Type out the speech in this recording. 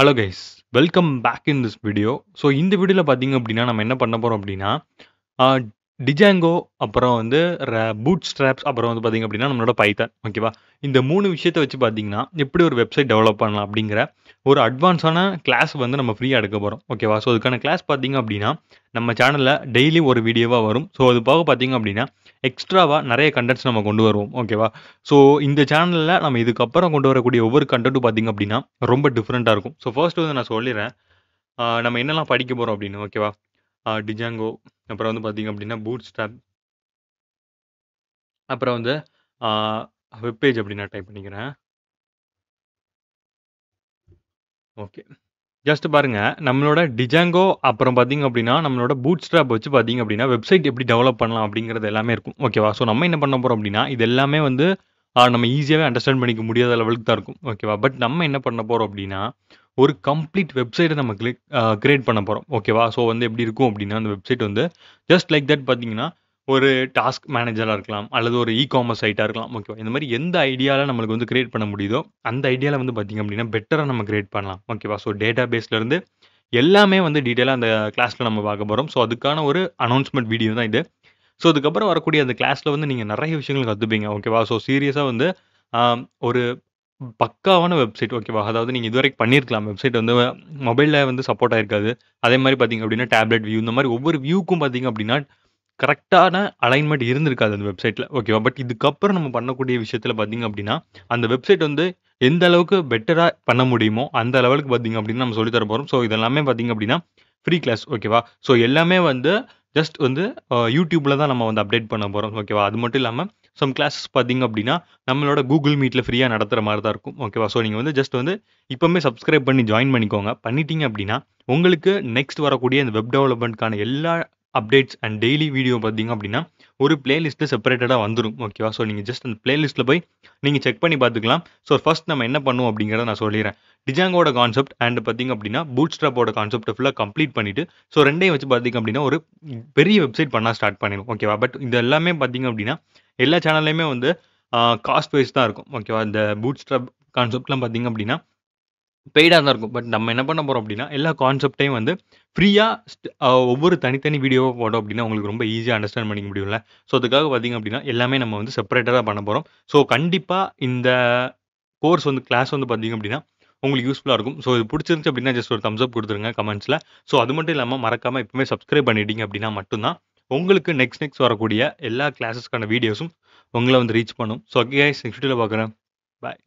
Hello guys welcome back in this video so இந்த வீடியோவில் பார்த்தீங்க அப்படின்னா நம்ம என்ன பண்ண போகிறோம் அப்படின்னா டிஜாங்கோ அப்புறம் வந்து பூட் ஸ்ட்ராப்ஸ் அப்புறம் வந்து பார்த்திங்க அப்படின்னா நம்மளோட பைத்தன் ஓகேவா இந்த மூணு விஷயத்தை வச்சு பார்த்தீங்கன்னா எப்படி ஒரு வெப்சைட் டெவலப் பண்ணலாம் அப்படிங்கிற ஒரு அட்வான்ஸான கிளாஸ் வந்து நம்ம ஃப்ரீயாக எடுக்க போகிறோம் ஓகேவா ஸோ அதுக்கான கிளாஸ் பார்த்தீங்க அப்படின்னா நம்ம சேனலில் டெய்லி ஒரு வீடியோவாக வரும் ஸோ அது போக பார்த்தீங்க அப்படின்னா எக்ஸ்ட்ராவாக நிறைய கண்டென்ட்ஸ் நம்ம கொண்டு வருவோம் ஓகேவா ஸோ இந்த சேனலில் நம்ம இதுக்கப்புறம் கொண்டு வரக்கூடிய ஒவ்வொரு கண்டென்ட்டும் பார்த்தீங்க அப்படின்னா ரொம்ப டிஃப்ரெண்ட்டாக இருக்கும் ஸோ ஃபர்ஸ்ட் வந்து நான் சொல்லிடுறேன் நம்ம என்னெல்லாம் படிக்க போகிறோம் அப்படின்னு ஓகேவா டிஜாங்கோ அப்புறம் வந்து பார்த்தீங்க அப்படின்னா பூட் ஸ்டாப் அப்புறம் வந்து வெப்பேஜ் அப்படின்னு டைப் பண்ணிக்கிறேன் ஓகே ஜஸ்ட் பாருங்க நம்மளோட டிஜாங்கோ அப்புறம் பார்த்தீங்க அப்படின்னா நம்மளோட பூட் ஸ்ட்ராப் வச்சு பார்த்தீங்க அப்படின்னா வெப்சைட் எப்படி டெவலப் பண்ணலாம் அப்படிங்கிறது எல்லாமே இருக்கும் ஓகேவா ஸோ நம்ம என்ன பண்ண போகிறோம் அப்படின்னா இது எல்லாமே வந்து நம்ம ஈஸியாகவே அண்டர்ஸ்டாண்ட் பண்ணிக்க முடியாத லெவலுக்கு தான் இருக்கும் ஓகேவா பட் நம்ம என்ன பண்ண போகிறோம் அப்படின்னா ஒரு கம்ப்ளீட் வெப்சைட்டை நம்ம கிளிக் கிரியேட் பண்ண போகிறோம் ஓகேவா ஸோ வந்து எப்படி இருக்கும் அப்படின்னா அந்த வெப்சைட் வந்து ஜஸ்ட் லைக் தட் பார்த்தீங்கன்னா ஒரு டாஸ்க் மேனேஜராக இருக்கலாம் அல்லது ஒரு இ காமர்ஸ் சைட்டாக இருக்கலாம் ஓகேவா இந்த மாதிரி எந்த ஐடியாவில் நம்மளுக்கு வந்து கிரியேட் பண்ண முடியுதோ அந்த ஐடியாவில் வந்து பார்த்திங்க அப்படின்னா பெட்டராக நம்ம கிரியேட் பண்ணலாம் ஓகேவா ஸோ டேட்டா பேஸ்லேருந்து எல்லாமே வந்து டீட்டெயிலாக அந்த கிளாஸில் நம்ம பார்க்க போகிறோம் ஸோ அதுக்கான ஒரு அனௌன்ஸ்மெண்ட் வீடியோ தான் இது ஸோ அதுக்கப்புறம் வரக்கூடிய அந்த கிளாஸில் வந்து நீங்கள் நிறைய விஷயங்கள் கற்றுப்பீங்க ஓகேவா ஸோ சீரியஸாக வந்து ஒரு பக்காவான வெப்சைட் ஓகேவா! அதாவது நீங்கள் இதுவரைக்கும் பண்ணியிருக்கலாம். வெப்சைட் வந்து மொபைலில் வந்து சப்போர்ட் அதே மாதிரி பார்த்தீங்க அப்படின்னா, டேப்லெட் வியூ இந்த மாதிரி ஒவ்வொரு வியூக்கும் பார்த்தீங்க அப்படின்னா, கரெக்டான அலைன்மெண்ட் இருந்திருக்காது அந்த வெப்சைட்டில் ஓகேவா! பட் இதுக்கப்புறம் நம்ம பண்ணக்கூடிய விஷயத்தில் பார்த்தீங்க அப்படின்னா, அந்த வெப்சைட் வந்து எந்த அளவுக்கு பெட்டராக பண்ண முடியுமோ, அந்த லெவலுக்கு பார்த்தீங்க அப்படின்னா, நம்ம சொல்லி தர போகிறோம் ஸோ, இதெல்லாமே பார்த்தீங்க அப்படின்னா, ஃப்ரீ கிளாஸ் ஓகேவா! ஸோ, எல்லாமே வந்து ஜஸ்ட் வந்து யூடியூப்பில் தான் நம்ம வந்து அப்டேட் பண்ண போகிறோம் ஓகேவா! அது மட்டும் இல்லாமல் சம் கிளாஸஸ் பார்த்தீங்க அப்படின்னா நம்மளோட கூகுள் மீட்டில் ஃப்ரீயாக நடத்துகிற மாதிரி தான் இருக்கும் ஓகேவா ஸோ நீங்கள் வந்து ஜஸ்ட் வந்து இப்போவுமே சப்ஸ்கிரைப் பண்ணி ஜாயின் பண்ணிக்கோங்க பண்ணிட்டீங்க அப்படின்னா உங்களுக்கு நெக்ஸ்ட் வரக்கூடிய இந்த வெப் டெவலப்மெண்ட்கான எல்லா அப்டேட்ஸ் அண்ட் டெய்லி வீடியோ பார்த்தீங்க அப்படின்னா ஒரு பிளேலிஸ்ட்டில் செப்பரேட்டடாக வந்துடும் ஓகேவா ஸோ நீங்கள் ஜஸ்ட் அந்த பிளேலிஸ்ட்டில் போய் நீங்கள் செக் பண்ணி பார்த்துக்கலாம் ஸோ ஃபஸ்ட் நம்ம என்ன பண்ணுவோம் அப்படிங்கிறத நான் சொல்லிடுறேன் டிஜாங்கோட கான்செப்ட் அண்ட் பார்த்தீங்க அப்படின்னா பூட் ஸ்ட்ராப்போட கான்செப்ட் ஃபுல்லாக கம்ப்ளீட் பண்ணிவிட்டு ஸோ ரெண்டையும் வச்சு பார்த்தீங்க அப்படின்னா ஒரு பெரிய வெப்சைட் பண்ணால் ஸ்டார்ட் பண்ணிடும் ஓகேவா பட் இது எல்லாமே பார்த்தீங்க அப்படின்னா எல்லா சேனல்லையுமே வந்து காஸ்ட் வைஸ் தான் இருக்கும் ஓகேவா இந்த பூட் ஸ்ட்ரப் கான்செப்ட்லாம் பார்த்திங்க அப்படின்னா பெய்டாக தான் இருக்கும் பட் நம்ம என்ன பண்ண போகிறோம் அப்படின்னா எல்லா கான்செப்டையும் வந்து ஃப்ரீயாக ஒவ்வொரு தனித்தனி வீடியோவாக போட்டோம் அப்படின்னா உங்களுக்கு ரொம்ப ஈஸியாக அண்டர்ஸ்டாண்ட் பண்ணிக்க முடியும்ல ஸோ அதுக்காக பார்த்தீங்க அப்படின்னா எல்லாமே நம்ம வந்து செப்பரேட்டராக பண்ண போகிறோம் ஸோ கண்டிப்பாக இந்த கோர்ஸ் வந்து கிளாஸ் வந்து பார்த்தீங்க அப்படின்னா உங்களுக்கு யூஸ்ஃபுல்லாக இருக்கும் ஸோ இது பிடிச்சிருந்துச்சு அப்படின்னா ஜஸ்ட் ஒரு தம்ஸ் அப் கொடுத்துருங்க கமெண்ட்ஸில் ஸோ அது மட்டும் இல்லாமல் மறக்காமல் எப்பவுமே சப்ஸ்கிரைப் பண்ணிட்டீங்க அப்படின்னா மட்டும்தான் உங்களுக்கு நெக்ஸ்ட் நெக்ஸ்ட் வரக்கூடிய எல்லா கிளாஸஸ்க்கான வீடியோஸும் உங்களை வந்து ரீச் பண்ணும் ஸோ கேஸ் நெக்ஸ்ட் வீடியோவில் பார்க்குறேன் பாய்